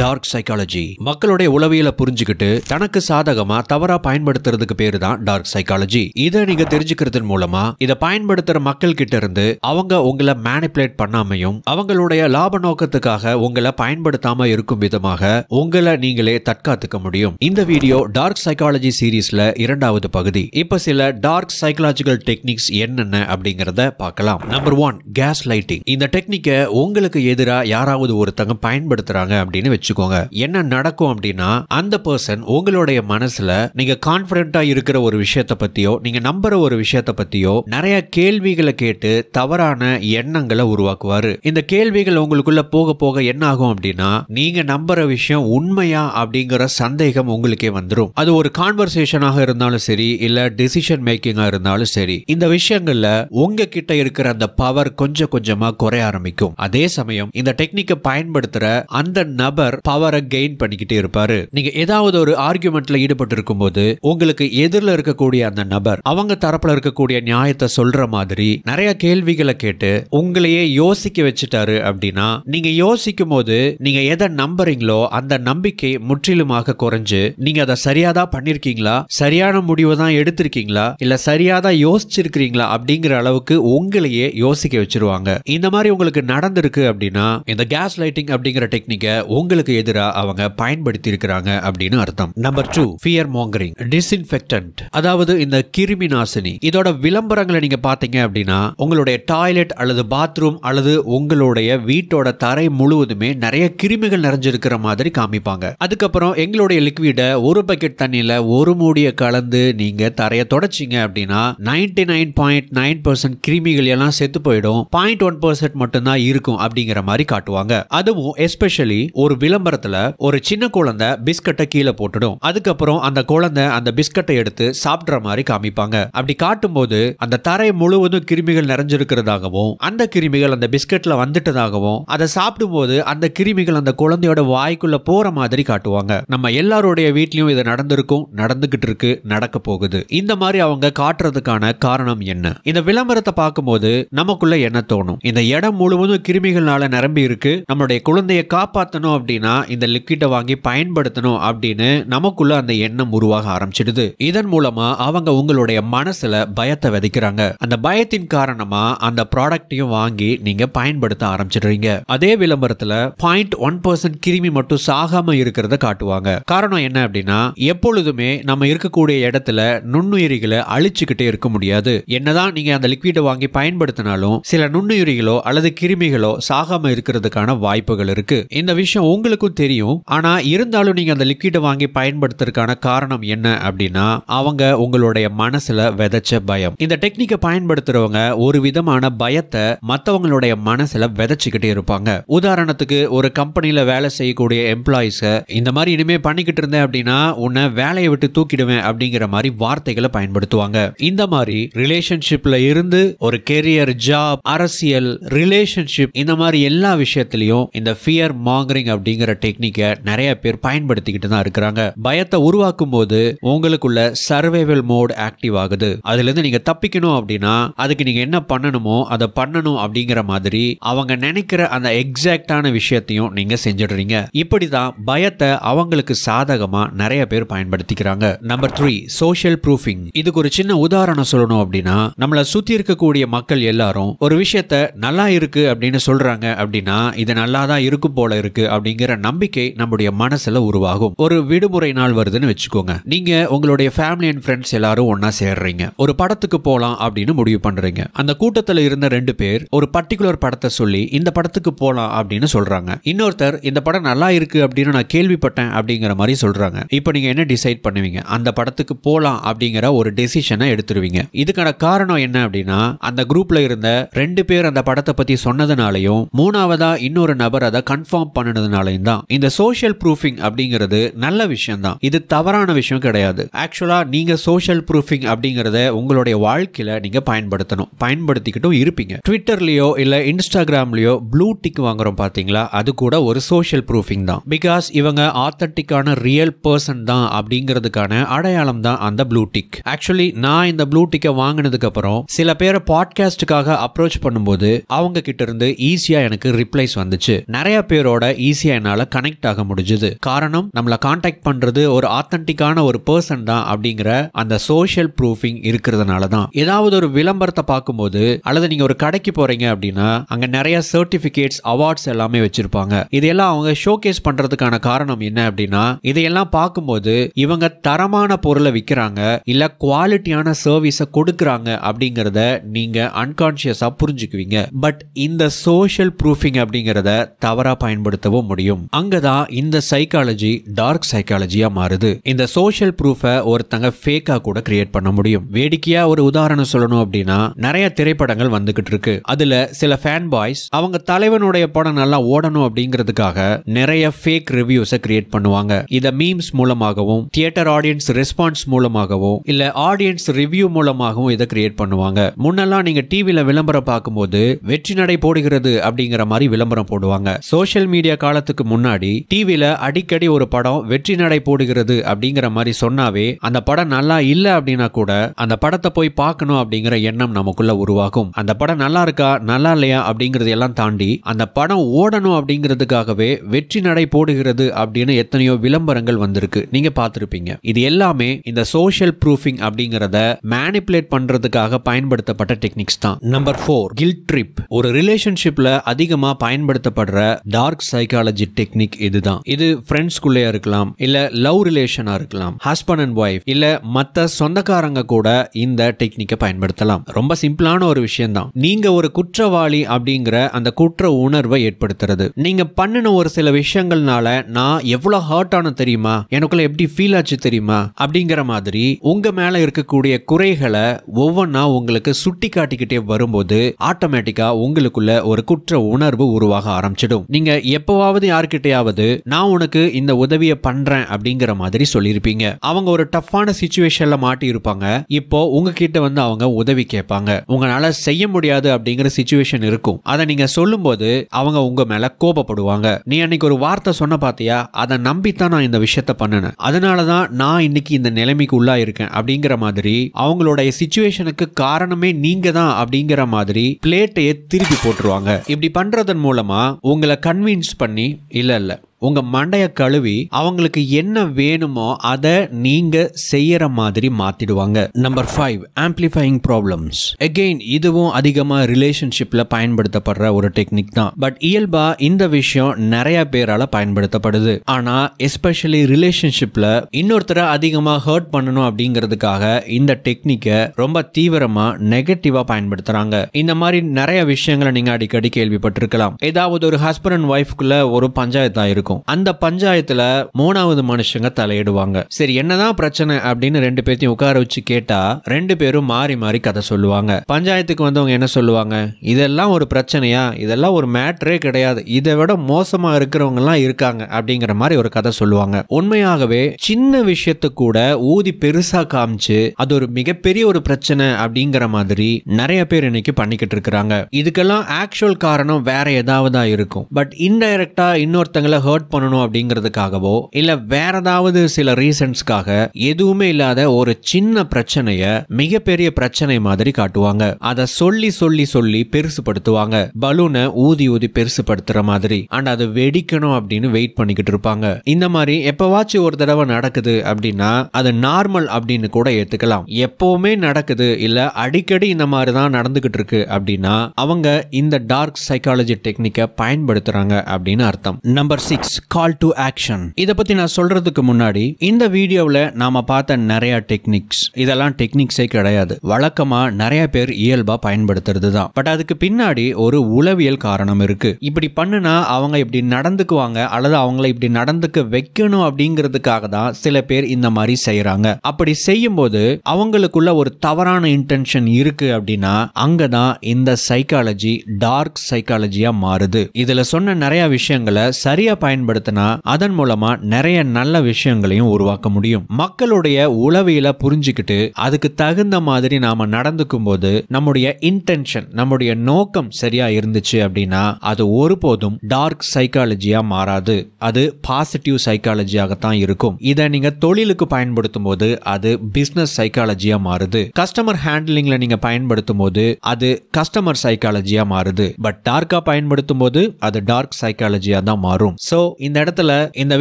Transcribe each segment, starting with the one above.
dark psychology மக்களுடைய உளவியலை புரிஞ்சுக்கிட்டு தனக்கு சாதகமா தவறா பயன்படுத்துறதுக்கு பேரு தான் டார்க் சைக்காலஜி இதை நீங்க தெரிஞ்சுக்கிறது மூலமா இதை பயன்படுத்துற மக்கள் கிட்ட இருந்து அவங்க உங்களை மேனிப்புலேட் பண்ணாமையும் அவங்களுடைய லாப நோக்கத்துக்காக உங்களை பயன்படுத்தாம இருக்கும் விதமாக உங்களை நீங்களே தற்காத்துக்க முடியும் இந்த வீடியோ டார்க் சைக்காலஜி சீரீஸ்ல இரண்டாவது பகுதி இப்ப சில டார்க் சைக்காலஜிக்கல் டெக்னிக்ஸ் என்னென்ன அப்படிங்கறத பார்க்கலாம் நம்பர் ஒன் கேஸ் லைட்டிங் இந்த டெக்னிக்கை உங்களுக்கு எதிராக யாராவது ஒருத்தங்க பயன்படுத்துறாங்க அப்படின்னு வச்சுக்கோங்க என்ன நடக்கும் அப்படின்னா அந்த பர்சன் உங்களுடைய மனசுல நீங்க கான்பிடண்டா இருக்கிற ஒரு விஷயத்த பத்தியோ நீங்க நம்புற ஒரு விஷயத்த பத்தியோ நிறைய கேள்விகளை கேட்டு தவறான எண்ணங்களை உருவாக்குவாரு இந்த கேள்விகள் உங்களுக்குள்ள போக போக என்ன ஆகும் அப்படின்னா நீங்க நம்புற விஷயம் உண்மையா அப்படிங்கிற சந்தேகம் உங்களுக்கே வந்துடும் அது ஒரு கான்வர்சேஷனாக இருந்தாலும் சரி இல்ல டிசிஷன் மேக்கிங்கா இருந்தாலும் சரி இந்த விஷயங்கள்ல உங்க கிட்ட இருக்கிற அந்த பவர் கொஞ்சம் கொஞ்சமா குறைய ஆரம்பிக்கும் அதே சமயம் இந்த டெக்னிக்கை பயன்படுத்துற அந்த நபர் பவரை கெயின் பண்ணிக்கிட்டே இருப்பாரு நீங்க ஏதாவது ஒரு ஆர்குமெண்ட்ல ஈடுபட்டு இருக்கும் போது உங்களுக்கு எதிரில் இருக்கக்கூடிய அந்த நபர் அவங்க தரப்புல இருக்கக்கூடிய நியாயத்தை சொல்ற மாதிரி நிறைய கேள்விகளை கேட்டு உங்களையே யோசிக்க வச்சுட்டாரு அப்படின்னா நீங்க யோசிக்கும் போது நீங்க எதை நம்புறீங்களோ அந்த நம்பிக்கை முற்றிலுமாக குறைஞ்சு நீங்க அதை சரியாதான் பண்ணிருக்கீங்களா சரியான முடிவு தான் எடுத்திருக்கீங்களா இல்ல சரியாதான் யோசிச்சிருக்கிறீங்களா அப்படிங்கிற அளவுக்கு உங்களையே யோசிக்க வச்சிருவாங்க இந்த மாதிரி உங்களுக்கு நடந்திருக்கு அப்படின்னா இந்த கேஸ் லைட்டிங் அப்படிங்கிற டெக்னிக்கை உங்களுக்கு மக்களுக்கு எதிராக அவங்க பயன்படுத்தி இருக்கிறாங்க அப்படின்னு அர்த்தம் number two fear mongering disinfectant அதாவது இந்த கிருமி நாசினி இதோட விளம்பரங்களை நீங்க பாத்தீங்க அப்படின்னா உங்களுடைய டாய்லெட் அல்லது பாத்ரூம் அல்லது உங்களுடைய வீட்டோட தரை முழுவதுமே நிறைய கிருமிகள் நிறைஞ்சிருக்கிற மாதிரி காமிப்பாங்க அதுக்கப்புறம் எங்களுடைய லிக்விட ஒரு பக்கெட் தண்ணியில ஒரு மூடிய கலந்து நீங்க தரையை தொடச்சிங்க அப்படின்னா ninety nine point nine percent கிருமிகள் எல்லாம் செத்து போயிடும் பாயிண்ட் ஒன் பர்சன்ட் மட்டும்தான் இருக்கும் அப்படிங்கிற மாதிரி காட்டுவாங்க அதுவும் எஸ்பெஷலி ஒரு விளம்பரம் விளம்பரத்துல ஒரு சின்ன குழந்தை பிஸ்கட்டை கீழே போட்டுடும் அதுக்கப்புறம் அந்த குழந்தை அந்த பிஸ்கட்டை எடுத்து சாப்பிடுற மாதிரி காமிப்பாங்க அப்படி காட்டும் போது அந்த தரை முழுவதும் கிருமிகள் நிறைஞ்சிருக்கிறதாகவும் அந்த கிருமிகள் அந்த பிஸ்கட்ல வந்துட்டதாகவும் அதை சாப்பிடும் போது அந்த கிருமிகள் அந்த குழந்தையோட வாய்க்குள்ள போற மாதிரி காட்டுவாங்க நம்ம எல்லாருடைய வீட்லயும் இது நடந்திருக்கும் நடந்துகிட்டு இருக்கு நடக்க போகுது இந்த மாதிரி அவங்க காட்டுறதுக்கான காரணம் என்ன இந்த விளம்பரத்தை பார்க்கும்போது நமக்குள்ள என்ன தோணும் இந்த இடம் முழுவதும் கிருமிகள்னால நிரம்பி இருக்கு நம்மளுடைய குழந்தைய காப்பாத்தணும் அப்படின்னு அப்படின்னா இந்த லிக்விட்டை வாங்கி பயன்படுத்தணும் அப்படின்னு நமக்குள்ள அந்த எண்ணம் உருவாக ஆரம்பிச்சிடுது இதன் மூலமா அவங்க உங்களுடைய மனசுல பயத்தை விதைக்கிறாங்க அந்த பயத்தின் காரணமா அந்த ப்ராடக்டையும் வாங்கி நீங்க பயன்படுத்த ஆரம்பிச்சிடுறீங்க அதே விளம்பரத்துல பாயிண்ட் ஒன் பர்சன்ட் கிருமி மட்டும் சாகாம இருக்கிறத காட்டுவாங்க காரணம் என்ன அப்படின்னா எப்பொழுதுமே நம்ம இருக்கக்கூடிய இடத்துல நுண்ணுயிரிகளை அழிச்சுக்கிட்டே இருக்க முடியாது என்னதான் நீங்க அந்த லிக்விட வாங்கி பயன்படுத்தினாலும் சில நுண்ணுயிரிகளோ அல்லது கிருமிகளோ சாகாம இருக்கிறதுக்கான வாய்ப்புகள் இருக்கு இந்த விஷயம் உங்களுக்கு உங்களுக்கும் தெரியும் ஆனா இருந்தாலும் நீங்க அந்த லிக்விட வாங்கி பயன்படுத்துறதுக்கான காரணம் என்ன அப்படின்னா அவங்க உங்களுடைய மனசுல விதைச்ச பயம் இந்த டெக்னிக்கை பயன்படுத்துறவங்க ஒரு விதமான பயத்தை மத்தவங்களுடைய மனசுல விதைச்சுக்கிட்டே இருப்பாங்க உதாரணத்துக்கு ஒரு கம்பெனியில வேலை செய்யக்கூடிய எம்ப்ளாயிஸ இந்த மாதிரி இனிமே பண்ணிக்கிட்டு இருந்தேன் அப்படின்னா உன்னை வேலையை விட்டு தூக்கிடுவேன் அப்படிங்கிற மாதிரி வார்த்தைகளை பயன்படுத்துவாங்க இந்த மாதிரி ரிலேஷன்ஷிப்ல இருந்து ஒரு கெரியர் ஜாப் அரசியல் ரிலேஷன்ஷிப் இந்த மாதிரி எல்லா விஷயத்திலையும் இந்த ஃபியர் மாங்கரிங் அப்படிங்கிற அப்படிங்கிற டெக்னிக்கை நிறைய பேர் பயன்படுத்திக்கிட்டு தான் இருக்கிறாங்க பயத்தை உருவாக்கும் போது உங்களுக்குள்ள சர்வைவல் மோட் ஆக்டிவ் ஆகுது அதுல இருந்து நீங்க தப்பிக்கணும் அப்படின்னா அதுக்கு நீங்க என்ன பண்ணணுமோ அதை பண்ணணும் அப்படிங்கிற மாதிரி அவங்க நினைக்கிற அந்த எக்ஸாக்டான விஷயத்தையும் நீங்க செஞ்சிடுறீங்க இப்படிதான் பயத்தை அவங்களுக்கு சாதகமா நிறைய பேர் பயன்படுத்திக்கிறாங்க நம்பர் த்ரீ சோஷியல் ப்ரூஃபிங் இதுக்கு ஒரு சின்ன உதாரணம் சொல்லணும் அப்படின்னா நம்மளை சுத்தி இருக்கக்கூடிய மக்கள் எல்லாரும் ஒரு விஷயத்த நல்லா இருக்கு அப்படின்னு சொல்றாங்க அப்படின்னா இது நல்லா தான் இருக்கும் போல இருக்கு அப்படிங்கிற அப்படிங்கிற நம்பிக்கை நம்முடைய மனசுல உருவாகும் ஒரு விடுமுறை நாள் வருதுன்னு வச்சுக்கோங்க நீங்க உங்களுடைய ஃபேமிலி அண்ட் ஃப்ரெண்ட்ஸ் எல்லாரும் ஒன்னா சேர்றீங்க ஒரு படத்துக்கு போலாம் அப்படின்னு முடிவு பண்றீங்க அந்த கூட்டத்தில் இருந்த ரெண்டு பேர் ஒரு பர்டிகுலர் படத்தை சொல்லி இந்த படத்துக்கு போலாம் அப்படின்னு சொல்றாங்க இன்னொருத்தர் இந்த படம் நல்லா இருக்கு அப்படின்னு நான் கேள்விப்பட்டேன் அப்படிங்கிற மாதிரி சொல்றாங்க இப்போ நீங்க என்ன டிசைட் பண்ணுவீங்க அந்த படத்துக்கு போலாம் அப்படிங்கிற ஒரு டெசிஷனை எடுத்துருவீங்க இதுக்கான காரணம் என்ன அப்படின்னா அந்த குரூப்ல இருந்த ரெண்டு பேர் அந்த படத்தை பத்தி சொன்னதுனாலையும் மூணாவதா இன்னொரு நபர் அதை கன்ஃபார்ம் பண்ணதுனாலையும் விஷயம் தான் இந்த சோஷியல் ப்ரூஃபிங் அப்படிங்கிறது நல்ல விஷயம் தான் இது தவறான விஷயம் கிடையாது ஆக்சுவலா நீங்க சோஷியல் ப்ரூஃபிங் அப்படிங்கறத உங்களுடைய வாழ்க்கையில நீங்க பயன்படுத்தணும் பயன்படுத்திக்கிட்டும் இருப்பீங்க ட்விட்டர்லயோ இல்ல இன்ஸ்டாகிராம்லயோ ப்ளூ டிக் வாங்குறோம் பாத்தீங்களா அது கூட ஒரு சோஷியல் ப்ரூஃபிங் தான் பிகாஸ் இவங்க ஆத்தட்டிக்கான ரியல் பர்சன் தான் அப்படிங்கிறதுக்கான அடையாளம் தான் அந்த ப்ளூ டிக் ஆக்சுவலி நான் இந்த ப்ளூ டிக்கை வாங்கினதுக்கு அப்புறம் சில பேரை பாட்காஸ்டுக்காக அப்ரோச் பண்ணும்போது அவங்க கிட்ட இருந்து ஈஸியா எனக்கு ரிப்ளைஸ் வந்துச்சு நிறைய பேரோட ஈஸியா நம்மளால கனெக்ட் ஆக முடிஞ்சுது காரணம் நம்மளை காண்டாக்ட் பண்றது ஒரு ஆத்தன்டிக்கான ஒரு பர்சன் தான் அப்படிங்கிற அந்த சோஷியல் ப்ரூஃபிங் இருக்கிறதுனால தான் ஏதாவது ஒரு விளம்பரத்தை பார்க்கும்போது அல்லது நீங்க ஒரு கடைக்கு போறீங்க அப்படின்னா அங்க நிறைய சர்டிபிகேட்ஸ் அவார்ட்ஸ் எல்லாமே வச்சிருப்பாங்க இதெல்லாம் அவங்க ஷோகேஸ் பண்றதுக்கான காரணம் என்ன அப்படின்னா இதையெல்லாம் பார்க்கும்போது இவங்க தரமான பொருளை விற்கிறாங்க இல்ல குவாலிட்டியான சர்வீஸை கொடுக்குறாங்க அப்படிங்கிறத நீங்க அன்கான்சியஸா புரிஞ்சுக்குவீங்க பட் இந்த சோஷியல் ப்ரூஃபிங் அப்படிங்கிறத தவறா பயன்படுத்தவும் முடியும் இருக்கும் அங்கதான் இந்த சைக்காலஜி டார்க் சைக்காலஜியா மாறுது இந்த சோஷியல் ப்ரூஃபை ஒருத்தங்க ஃபேக்கா கூட கிரியேட் பண்ண முடியும் வேடிக்கையா ஒரு உதாரணம் சொல்லணும் அப்படின்னா நிறைய திரைப்படங்கள் வந்துகிட்டு இருக்கு அதுல சில ஃபேன் பாய்ஸ் அவங்க தலைவனுடைய படம் நல்லா ஓடணும் அப்படிங்கிறதுக்காக நிறைய ஃபேக் ரிவ்யூஸை கிரியேட் பண்ணுவாங்க இதை மீம்ஸ் மூலமாகவும் தியேட்டர் ஆடியன்ஸ் ரெஸ்பான்ஸ் மூலமாகவும் இல்ல ஆடியன்ஸ் ரிவ்யூ மூலமாகவும் இதை கிரியேட் பண்ணுவாங்க முன்னெல்லாம் நீங்க டிவில விளம்பரம் பார்க்கும்போது வெற்றி நடை போடுகிறது அப்படிங்கிற மாதிரி விளம்பரம் போடுவாங்க சோஷியல் மீடியா காலத்துக்கு முன்னாடி டிவியில அடிக்கடி ஒரு படம் வெற்றி நடை போடுகிறது அப்படிங்கிற மாதிரி சொன்னாவே அந்த படம் நல்லா இல்ல அப்படின்னா கூட அந்த படத்தை போய் பார்க்கணும் அப்படிங்கிற எண்ணம் நமக்குள்ள உருவாகும் அந்த படம் நல்லா இருக்கா நல்லா இல்லையா அப்படிங்கறது எல்லாம் தாண்டி அந்த படம் ஓடணும் அப்படிங்கிறதுக்காகவே வெற்றி நடை போடுகிறது அப்படின்னு எத்தனையோ விளம்பரங்கள் வந்திருக்கு நீங்க பார்த்துருப்பீங்க இது எல்லாமே இந்த சோஷியல் ப்ரூஃபிங் அப்படிங்கிறத மேனிப்புலேட் பண்றதுக்காக பயன்படுத்தப்பட்ட டெக்னிக்ஸ் தான் நம்பர் ஃபோர் கில் ட்ரிப் ஒரு ரிலேஷன்ஷிப்ல அதிகமா பயன்படுத்தப்படுற டார்க் சைக்காலஜி டெக்னிக் இதுதான் இது ஃப்ரெண்ட்ஸ்குள்ளேயா இருக்கலாம் இல்ல லவ் ரிலேஷனா இருக்கலாம் ஹஸ்பண்ட் அண்ட் ஒய்ஃப் இல்ல மற்ற சொந்தக்காரங்க கூட இந்த டெக்னிக்கை பயன்படுத்தலாம் ரொம்ப சிம்பிளான ஒரு விஷயம் தான் நீங்க ஒரு குற்றவாளி அப்படிங்கிற அந்த குற்ற உணர்வை ஏற்படுத்துறது நீங்க பண்ணின ஒரு சில விஷயங்கள்னால நான் எவ்வளவு ஹர்ட் ஆன தெரியுமா எனக்குள்ள எப்படி ஃபீல் ஆச்சு தெரியுமா அப்படிங்கிற மாதிரி உங்க மேல இருக்கக்கூடிய குறைகளை ஒவ்வொன்னா உங்களுக்கு சுட்டி காட்டிக்கிட்டே வரும்போது ஆட்டோமேட்டிக்கா உங்களுக்குள்ள ஒரு குற்ற உணர்வு உருவாக ஆரம்பிச்சிடும் நீங்க எப்பவாவது யார்கிட்டயாவது நான் உனக்கு இந்த உதவியை பண்றேன் அப்படிங்கிற மாதிரி சொல்லியிருப்பீங்க அவங்க ஒரு டஃப்பான சுச்சுவேஷன்ல மாட்டி இருப்பாங்க இப்போ உங்ககிட்ட வந்து அவங்க உதவி கேட்பாங்க உங்களால செய்ய முடியாது அப்படிங்கிற சுச்சுவேஷன் இருக்கும் அதை நீங்க சொல்லும்போது அவங்க உங்க மேல கோபப்படுவாங்க நீ அன்னைக்கு ஒரு வார்த்தை சொன்ன பாத்தியா அதை நம்பித்தான் நான் இந்த விஷயத்த பண்ணினேன் அதனாலதான் நான் இன்னைக்கு இந்த நிலைமைக்கு உள்ளா இருக்கேன் அப்படிங்கிற மாதிரி அவங்களுடைய சுச்சுவேஷனுக்கு காரணமே நீங்க தான் அப்படிங்கிற மாதிரி பிளேட்டையே திருப்பி போட்டுருவாங்க இப்படி பண்றதன் மூலமா உங்களை கன்வின்ஸ் பண்ணி இல்லை இல்லை உங்கள் மண்டையை கழுவி அவங்களுக்கு என்ன வேணுமோ அதை நீங்கள் செய்கிற மாதிரி மாற்றிடுவாங்க number five amplifying problems again இதுவும் அதிகமாக ரிலேஷன்ஷிப்பில் பயன்படுத்தப்படுற ஒரு டெக்னிக் தான் பட் இயல்பாக இந்த விஷயம் நிறைய பேரால் பயன்படுத்தப்படுது ஆனால் எஸ்பெஷலி ரிலேஷன்ஷிப்பில் இன்னொருத்தரை அதிகமாக ஹர்ட் பண்ணணும் அப்படிங்கிறதுக்காக இந்த டெக்னிக்கை ரொம்ப தீவிரமாக நெகட்டிவாக பயன்படுத்துகிறாங்க இந்த மாதிரி நிறைய விஷயங்களை நீங்கள் அடிக்கடி கேள்விப்பட்டிருக்கலாம் ஏதாவது ஒரு ஹஸ்பண்ட் அண்ட் ஒய்ஃப்குள்ள ஒரு பஞ்சாயத்தாக இருக்கும் இருக்கும் அந்த பஞ்சாயத்துல மூணாவது மனுஷங்க தலையிடுவாங்க சரி என்னதான் பிரச்சனை அப்படின்னு ரெண்டு பேர்த்தையும் உட்கார வச்சு கேட்டா ரெண்டு பேரும் மாறி மாறி கதை சொல்லுவாங்க பஞ்சாயத்துக்கு வந்தவங்க என்ன சொல்லுவாங்க இதெல்லாம் ஒரு பிரச்சனையா இதெல்லாம் ஒரு மேட்ரே கிடையாது இதை விட மோசமா இருக்கிறவங்க எல்லாம் இருக்காங்க அப்படிங்கிற மாதிரி ஒரு கதை சொல்லுவாங்க உண்மையாகவே சின்ன விஷயத்த கூட ஊதி பெருசா காமிச்சு அது ஒரு மிகப்பெரிய ஒரு பிரச்சனை அப்படிங்கிற மாதிரி நிறைய பேர் இன்னைக்கு பண்ணிக்கிட்டு இருக்கிறாங்க இதுக்கெல்லாம் ஆக்சுவல் காரணம் வேற ஏதாவது இருக்கும் பட் இன்டைரக்டா இன்னொருத்தங்களை ஹர்ட் கன்வெர்ட் பண்ணணும் அப்படிங்கிறதுக்காகவோ இல்லை வேற ஏதாவது சில ரீசன்ஸ்க்காக எதுவுமே இல்லாத ஒரு சின்ன பிரச்சனைய மிகப்பெரிய பிரச்சனை மாதிரி காட்டுவாங்க அதை சொல்லி சொல்லி சொல்லி பெருசுப்படுத்துவாங்க பலூனை ஊதி ஊதி பெருசுப்படுத்துற மாதிரி அண்ட் அது வெடிக்கணும் அப்படின்னு வெயிட் பண்ணிக்கிட்டு இருப்பாங்க இந்த மாதிரி எப்பவாச்சும் ஒரு தடவை நடக்குது அப்படின்னா அது நார்மல் அப்படின்னு கூட ஏத்துக்கலாம் எப்பவுமே நடக்குது இல்ல அடிக்கடி இந்த மாதிரி தான் நடந்துகிட்டு இருக்கு அப்படின்னா அவங்க இந்த டார்க் சைக்காலஜி டெக்னிக்கை பயன்படுத்துறாங்க அப்படின்னு அர்த்தம் number six six call to action இதை பத்தி நான் சொல்றதுக்கு முன்னாடி இந்த வீடியோவில் நாம பார்த்த நிறைய டெக்னிக்ஸ் இதெல்லாம் டெக்னிக்ஸே கிடையாது வழக்கமா நிறைய பேர் இயல்பா பயன்படுத்துறது தான் பட் அதுக்கு பின்னாடி ஒரு உளவியல் காரணம் இருக்கு இப்படி பண்ணுனா அவங்க இப்படி நடந்துக்குவாங்க அல்லது அவங்கள இப்படி நடந்துக்க வைக்கணும் அப்படிங்கிறதுக்காக தான் சில பேர் இந்த மாதிரி செய்யறாங்க அப்படி செய்யும் போது அவங்களுக்குள்ள ஒரு தவறான இன்டென்ஷன் இருக்கு அப்படின்னா அங்கதான் இந்த சைக்காலஜி டார்க் சைக்காலஜியா மாறுது இதுல சொன்ன நிறைய விஷயங்களை சரியா பயன் பயன்படுத்தினா அதன் மூலமா நிறைய நல்ல விஷயங்களையும் உருவாக்க முடியும் மக்களுடைய உளவியல புரிஞ்சுக்கிட்டு அதுக்கு தகுந்த மாதிரி நாம நடந்துக்கும் போது நம்முடைய இன்டென்ஷன் நம்முடைய நோக்கம் சரியா இருந்துச்சு அப்படின்னா அது ஒருபோதும் டார்க் சைக்காலஜியா மாறாது அது பாசிட்டிவ் சைக்காலஜியாகத்தான் இருக்கும் இதை நீங்க தொழிலுக்கு பயன்படுத்தும் போது அது பிசினஸ் சைக்காலஜியா மாறுது கஸ்டமர் ஹேண்ட்லிங்ல நீங்க பயன்படுத்தும் போது அது கஸ்டமர் சைக்காலஜியா மாறுது பட் டார்க்கா பயன்படுத்தும் போது அது டார்க் சைக்காலஜியா தான் மாறும் சோ இந்த இடத்துல இந்த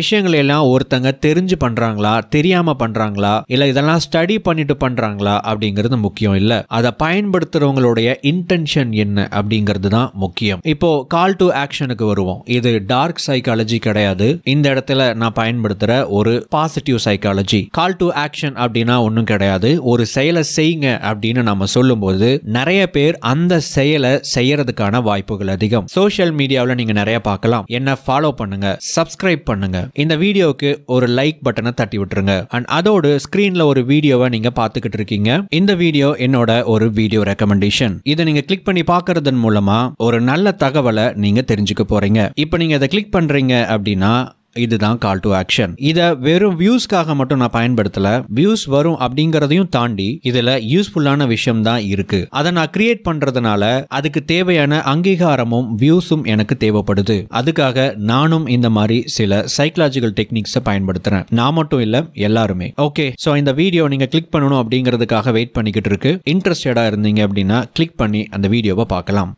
விஷயங்கள் எல்லாம் ஒருத்தங்க தெரிஞ்சு பண்றாங்களா தெரியாம பண்றாங்களா இல்ல இதெல்லாம் ஸ்டடி பண்ணிட்டு பண்றாங்களா அப்படிங்கிறது முக்கியம் இல்ல அதை பயன்படுத்துறவங்களுடைய இன்டென்ஷன் என்ன அப்படிங்கிறது தான் முக்கியம் இப்போ கால் டு ஆக்ஷனுக்கு வருவோம் இது டார்க் சைக்காலஜி கிடையாது இந்த இடத்துல நான் பயன்படுத்துற ஒரு positive psychology call to action அப்படின்னா ஒன்றும் கிடையாது ஒரு செயலை செய்யுங்க அப்படின்னு நம்ம சொல்லும்போது நிறைய பேர் அந்த செயலை செய்யறதுக்கான வாய்ப்புகள் அதிகம் சோசியல் மீடியாவில் நீங்க நிறைய பார்க்கலாம் என்ன ஃபாலோ பண்ணுங்க சப்ஸ்கிரைப் பண்ணுங்க இந்த வீடியோவுக்கு ஒரு லைக் பட்டனை தட்டி விட்டுருங்க அண்ட் அதோடு ஸ்கிரீன்ல ஒரு வீடியோவை நீங்க பார்த்துக்கிட்டு இருக்கீங்க இந்த வீடியோ என்னோட ஒரு வீடியோ ரெக்கமெண்டேஷன் இதை நீங்க கிளிக் பண்ணி பார்க்கறதன் மூலமா ஒரு நல்ல தகவலை நீங்க தெரிஞ்சுக்க போறீங்க இப்போ நீங்க இதை கிளிக் பண்றீங்க அப்படின்னா இதுதான் கால் டு ஆக்ஷன் இதை வெறும் வியூஸ்க்காக மட்டும் நான் பயன்படுத்தல வியூஸ் வரும் அப்படிங்கறதையும் தாண்டி இதுல யூஸ்ஃபுல்லான விஷயம் தான் இருக்கு அதை நான் கிரியேட் பண்றதுனால அதுக்கு தேவையான அங்கீகாரமும் வியூஸும் எனக்கு தேவைப்படுது அதுக்காக நானும் இந்த மாதிரி சில சைக்கலாஜிக்கல் டெக்னிக்ஸை பயன்படுத்துறேன் நான் மட்டும் இல்ல எல்லாருமே ஓகே ஸோ இந்த வீடியோ நீங்க கிளிக் பண்ணணும் அப்படிங்கிறதுக்காக வெயிட் பண்ணிக்கிட்டு இருக்கு இன்ட்ரெஸ்டடா இருந்தீங்க அப்படின்னா கிளிக் பண்ணி அந்த வீடியோவை பார்க்கலாம்